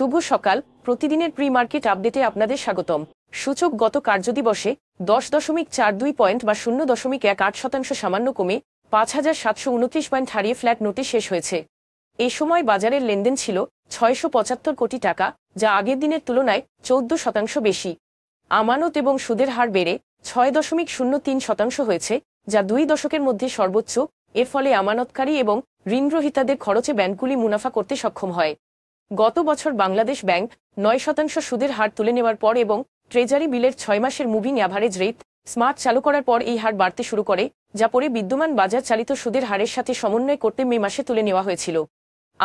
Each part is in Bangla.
শুভ সকাল প্রতিদিনের প্রি মার্কেট আপডেটে আপনাদের স্বাগতম সূচক গত কার্যদিবসে দশ দশমিক চার দুই পয়েন্ট বা শূন্য দশমিক এক আট শতাংশ সামান্য কমে পাঁচ হাজার সাতশো উনত্রিশ পয়েন্ট হারিয়ে ফ্ল্যাট নোটে শেষ হয়েছে এ সময় বাজারের লেনদেন ছিল ছয়শো পঁচাত্তর কোটি টাকা যা আগের দিনের তুলনায় চৌদ্দ শতাংশ বেশি আমানত এবং সুদের হার বেড়ে ছয় দশমিক শূন্য তিন শতাংশ হয়েছে যা দুই দশকের মধ্যে সর্বোচ্চ এর ফলে আমানতকারী এবং ঋণগ্রহিতাদের খরচে ব্যাংকগুলি মুনাফা করতে সক্ষম হয় গত বছর বাংলাদেশ ব্যাংক নয় শতাংশ সুদের হার তুলে নেওয়ার পর এবং ট্রেজারি বিলের ছয় মাসের মুভিং অ্যাভারেজ রেট স্মার্ট চালু করার পর এই হার বাড়তে শুরু করে যা পরে বিদ্যমান বাজার চালিত সুদের হারের সাথে সমন্বয় করতে মে মাসে তুলে নেওয়া হয়েছিল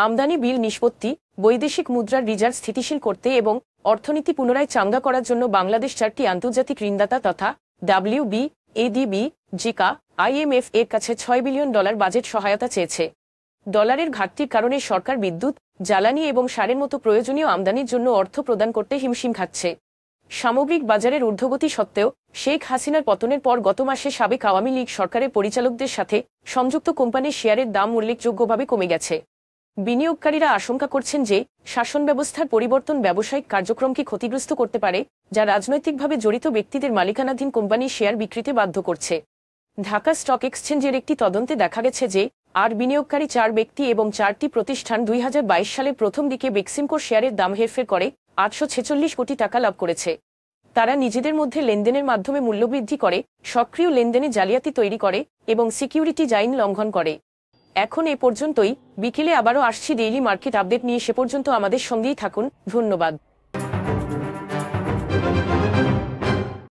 আমদানি বিল নিষ্পত্তি বৈদেশিক মুদ্রার রিজার্ভ স্থিতিশীল করতে এবং অর্থনীতি পুনরায় চাঙ্গা করার জন্য বাংলাদেশ চারটি আন্তর্জাতিক ঋণদাতা তথা ডাব্লিউবি এডিবি জিকা আইএমএফ এর কাছে ছয় বিলিয়ন ডলার বাজেট সহায়তা চেয়েছে ডলারের ঘাটতির কারণে সরকার বিদ্যুৎ জ্বালানি এবং সারের মতো প্রয়োজনীয় আমদানির জন্য অর্থ প্রদান করতে হিমশিম খাচ্ছে সামগ্রিক বাজারের ঊর্ধ্বগতি সত্ত্বেও শেখ হাসিনার পতনের পর গত মাসে সাবেক আওয়ামী লীগ সরকারের পরিচালকদের সাথে সংযুক্ত কোম্পানির শেয়ারের দাম উল্লেখযোগ্যভাবে কমে গেছে বিনিয়োগকারীরা আশঙ্কা করছেন যে শাসন ব্যবস্থার পরিবর্তন ব্যবসায়িক কার্যক্রমকে ক্ষতিগ্রস্ত করতে পারে যা রাজনৈতিকভাবে জড়িত ব্যক্তিদের মালিকানাধীন কোম্পানির শেয়ার বিক্রিতে বাধ্য করছে ঢাকা স্টক এক্সচেঞ্জের একটি তদন্তে দেখা গেছে যে আর বিনিয়োগকারী চার ব্যক্তি এবং চারটি প্রতিষ্ঠান দুই সালে প্রথম দিকে বেক্সিমকোর শেয়ারের দাম হেরফের করে আটশো কোটি টাকা লাভ করেছে তারা নিজেদের মধ্যে লেনদেনের মাধ্যমে মূল্যবৃদ্ধি করে সক্রিয় লেনদেনে জালিয়াতি তৈরি করে এবং সিকিউরিটি জাইন লঙ্ঘন করে এখন এ পর্যন্তই বিকেলে আবারও আসছি ডেইলি মার্কেট আপডেট নিয়ে সে পর্যন্ত আমাদের সঙ্গেই থাকুন ধন্যবাদ